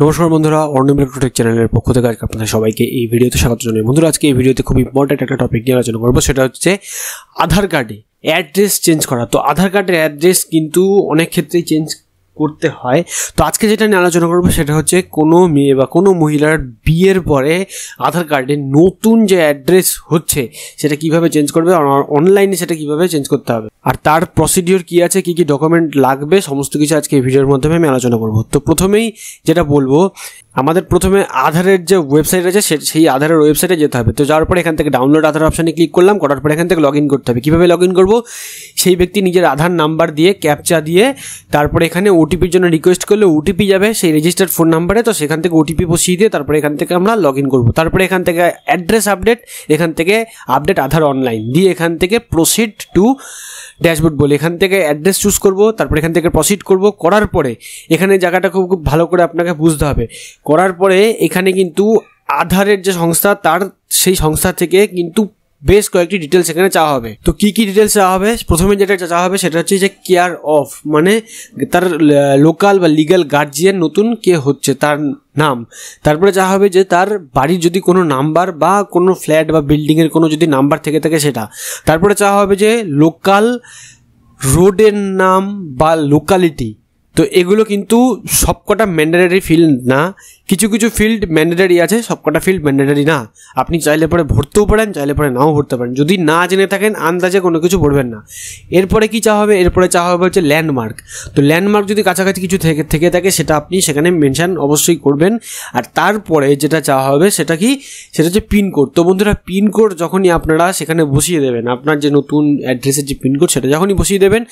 নমস্কার বন্ধুরা অর্ণব ইলেকট্রোটেক চ্যানেলের পক্ষ থেকে আজকে আপনাদের সবাইকে এই ভিডিওতে স্বাগত জানাই বন্ধুরা আজকে এই ভিডিওতে খুব ইম্পর্ট্যান্ট একটা টপিক নিয়ে আলোচনা করবো সেটা হচ্ছে আধার কার্ডে অ্যাড্রেস চেঞ্জ করা তো আধার কার্ডের অ্যাড্রেস কিন্তু অনেক ক্ষেত্রেই চেঞ্জ করতে হয় তো আজকে যেটা নিয়ে আলোচনা করবো সেটা হচ্ছে কোনো মেয়ে বা কোনো মহিলার বিয়ের পরে আধার কার্ডে নতুন যে অ্যাড্রেস হচ্ছে সেটা কিভাবে চেঞ্জ করবে অনলাইনে সেটা কিভাবে চেঞ্জ করতে হবে আর তার প্রসিডিওর কি আছে কি কি ডকুমেন্ট লাগবে সমস্ত কিছু আজকে এই ভিডিওর মাধ্যমে আমি আলোচনা করবো তো প্রথমেই যেটা বলবো আমাদের প্রথমে আধারের যে ওয়েবসাইট আছে সেই আধারের ওয়েবসাইটে যেতে হবে তো যাওয়ার পরে এখান থেকে ডাউনলোড আধার অপশানে ক্লিক করলাম করার পরে এখান থেকে লগ ইন করতে হবে কীভাবে লগ ইন করবো সেই ব্যক্তি নিজের আধার নাম্বার দিয়ে ক্যাপচা দিয়ে তারপরে এখানে ওটিপির জন্য রিকোয়েস্ট করলে ওটিপি যাবে সেই রেজিস্টার্ড ফোন নাম্বারে তো সেখান থেকে ওটিপি বসিয়ে দিয়ে তারপরে এখান থেকে আমরা লগ ইন করবো তারপরে এখান থেকে অ্যাড্রেস আপডেট এখান থেকে আপডেট আধার অনলাইন দিয়ে এখান থেকে প্রসিড টু ড্যাশবোর্ড বলে এখান থেকে অ্যাড্রেস চুজ করবো তারপরে এখান থেকে প্রসিড করবো করার পরে এখানে জায়গাটা খুব খুব ভালো করে আপনাকে বুঝতে হবে করার পরে এখানে কিন্তু আধারের যে সংস্থা তার সেই সংস্থা থেকে কিন্তু বেশ কয়েকটি ডিটেলস এখানে চাওয়া হবে তো কি কি ডিটেলস চাওয়া হবে প্রথমে যেটা চাওয়া হবে সেটা হচ্ছে যে কেয়ার অফ মানে তার লোকাল বা লিগাল গার্জিয়ান নতুন কে হচ্ছে তার নাম তারপরে যা হবে যে তার বাড়ির যদি কোনো নাম্বার বা কোনো ফ্ল্যাট বা বিল্ডিংয়ের কোনো যদি নাম্বার থেকে থাকে সেটা তারপরে চাওয়া হবে যে লোকাল রোডের নাম বা লোকালিটি তো এগুলো কিন্তু সবকটা ম্যান্ডেটারি ফিল্ড না কিছু কিছু ফিল্ড ম্যান্ডেটারি আছে সবকটা ফিল্ড ম্যান্ডেটারি না আপনি চাইলে পরে ভরতেও পারেন চাইলে পরে নাও ভরতে পারেন যদি না জেনে থাকেন আন্দাজে কোনো কিছু ভরবেন না এরপরে কি চাওয়া হবে এরপরে চাওয়া হবে হচ্ছে ল্যান্ডমার্ক তো ল্যান্ডমার্ক যদি কাছাকাছি কিছু থেকে থেকে থাকে সেটা আপনি সেখানে মেনশান অবশ্যই করবেন আর তারপরে যেটা চাওয়া হবে সেটা কি সেটা হচ্ছে পিনকোড তো বন্ধুরা পিনকোড যখনই আপনারা সেখানে বসিয়ে দেবেন আপনার যে নতুন অ্যাড্রেসের যে পিনকোড সেটা যখনই বসিয়ে দেবেন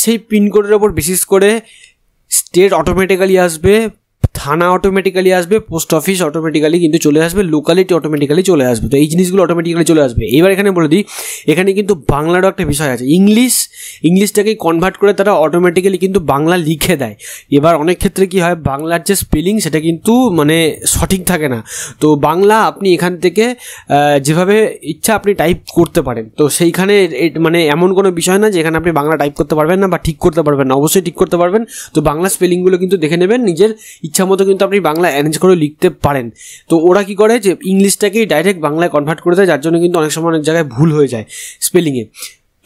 সেই পিনকোডের ওপর বিশেষ করে স্টেট অটোমেটিক্যালি আসবে থানা অটোমেটিক্যালি আসবে পোস্ট অফিস অটোমেটিক্যালি কিন্তু চলে আসবে লোকালিটি অটোমেটিক্যালি চলে আসবে তো এই জিনিসগুলো অটোমেটিক্যালি চলে আসবে এবার এখানে বলে দিই এখানে কিন্তু বাংলারও একটা বিষয় আছে ইংলিশ ইংলিশটাকে কনভার্ট করে তারা অটোমেটিক্যালি কিন্তু বাংলা লিখে দেয় এবার অনেক ক্ষেত্রে কি হয় বাংলার যে স্পেলিং সেটা কিন্তু মানে সঠিক থাকে না তো বাংলা আপনি এখান থেকে যেভাবে ইচ্ছা আপনি টাইপ করতে পারেন তো সেইখানে মানে এমন কোনো বিষয় না যেখানে আপনি বাংলা টাইপ করতে পারবেন না বা ঠিক করতে পারবেন না অবশ্যই ঠিক করতে পারবেন তো বাংলা স্পেলিংগুলো কিন্তু দেখে নেবেন নিজের ইচ্ছা মতো কিন্তু আপনি বাংলা অ্যারেঞ্জ করে লিখতে পারেন তো ওরা কি করে যে ইংলিশটাকেই ডাইরেক্ট বাংলায় কনভার্ট করে দেয় যার জন্য কিন্তু অনেক সময় অনেক জায়গায় ভুল হয়ে যায় স্পেলিংয়ে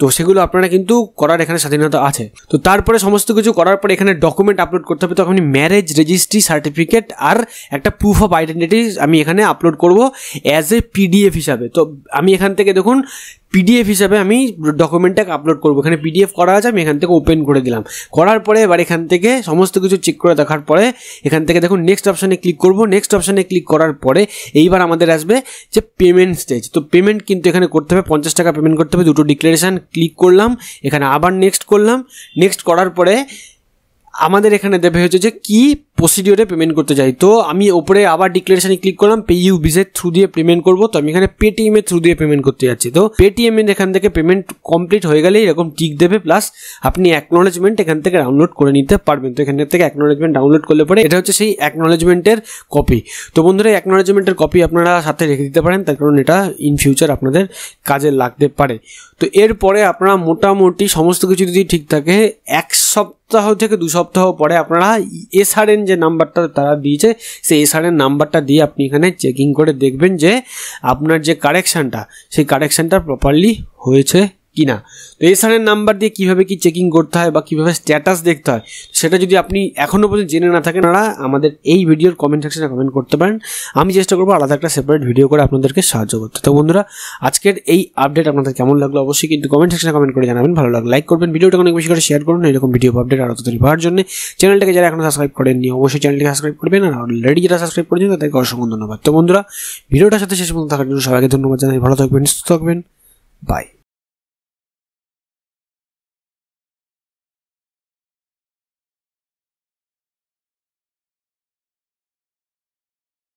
তো সেগুলো আপনারা কিন্তু করার এখানে স্বাধীনতা আছে তো তারপরে সমস্ত কিছু করার পরে এখানে ডকুমেন্ট আপলোড করতে হবে তো আপনি ম্যারেজ রেজিস্ট্রি সার্টিফিকেট আর একটা প্রুফ অফ আইডেন্টিটি আমি এখানে আপলোড করব অ্যাজ এ পিডিএফ হিসাবে তো আমি এখান থেকে দেখুন পিডিএফ হিসাবে আমি ডকুমেন্টটাকে আপলোড করবো এখানে পিডিএফ করা আছে আমি এখান থেকে ওপেন করে দিলাম করার পরে এবার এখান থেকে সমস্ত কিছু চেক করে দেখার পরে এখান থেকে দেখুন নেক্সট অপশানে ক্লিক করবো নেক্সট অপশানে ক্লিক করার পরে এইবার আমাদের আসবে যে পেমেন্ট স্টেজ তো পেমেন্ট কিন্তু এখানে করতে হবে পঞ্চাশ টাকা পেমেন্ট করতে হবে দুটো ডিক্লারেশান ক্লিক করলাম এখানে আবার নেক্সট করলাম নেক্সট করার পরে আমাদের এখানে দেবে হয়েছে যে কি প্রসিডিওরে পেমেন্ট করতে চাই তো আমি ওপরে আবার ডিক্লারেশনে ক্লিক করলাম পে ইউ বিজের থ্রু দিয়ে পেমেন্ট করবো তো আমি এখানে পেটিএম এর থ্রু দিয়ে পেমেন্ট করতে যাচ্ছি তো পেটিএম এর এখান থেকে পেমেন্ট কমপ্লিট হয়ে গেলে এরকম টিক দেবে প্লাস আপনি অ্যাকনোলেজমেন্ট এখান থেকে ডাউনলোড করে নিতে পারবেন তো এখান থেকে অ্যাকনোলেজমেন্ট ডাউনলোড করলে পরে এটা হচ্ছে সেই অ্যাকনোলেজমেন্টের কপি তো বন্ধুরা অ্যাকনোলেজমেন্টের কপি আপনারা সাথে রেখে দিতে পারেন তার কারণ এটা ইন ফিউচার আপনাদের কাজে লাগতে পারে তো এরপরে আপনারা মোটামুটি সমস্ত কিছু যদি ঠিক থাকে এক সপ্তাহ সপ্তাহ থেকে দু সপ্তাহ পরে আপনারা এসআরএন যে নাম্বারটা তারা দিয়েছে সেই এসআরএন নাম্বারটা দিয়ে আপনি এখানে চেকিং করে দেখবেন যে আপনার যে কারেকশানটা সেই কারেকশানটা প্রপারলি হয়েছে কি না তো এসআরের নাম্বার দিয়ে কীভাবে কি চেকিং করতে হয় বা কীভাবে স্ট্যাটাস দেখতে হয় সেটা যদি আপনি এখনও পর্যন্ত জেনে না থাকেন তারা আমাদের এই ভিডিওর কমেন্ট সেকশনে কমেন্ট করতে পারেন আমি চেষ্টা করবো আলাদা একটা সেপারেট ভিডিও করে আপনাদেরকে সাহায্য করতে তো বন্ধুরা আজকের এই আপডেট আপনাদের কেমন লাগলো অবশ্যই কিন্তু কমেন্ট সেকশনে কমেন্ট করে জানাবেন ভালো লাগলো লাইক করবেন ভিডিওটা অনেক বেশি করে শেয়ার করুন এরকম ভিডিও আপডেট আরও তৈরি পাওয়ার জন্য চ্যানেলটাকে যারা এখন সাবস্ক্রাইব করেননি অবশ্যই চ্যানেলটিকে সাবস্ক্রাইব করবেন আর অলরেডি যারা সাবস্ক্রাইব করেছেন তাদেরকে অসংখ্য ধন্যবাদ তো বন্ধুরা ভিডিওটার সাথে শেষ পর্যন্ত থাকার জন্য সবাইকে ধন্যবাদ জানাই ভালো থাকবেন সুস্থ থাকবেন বাই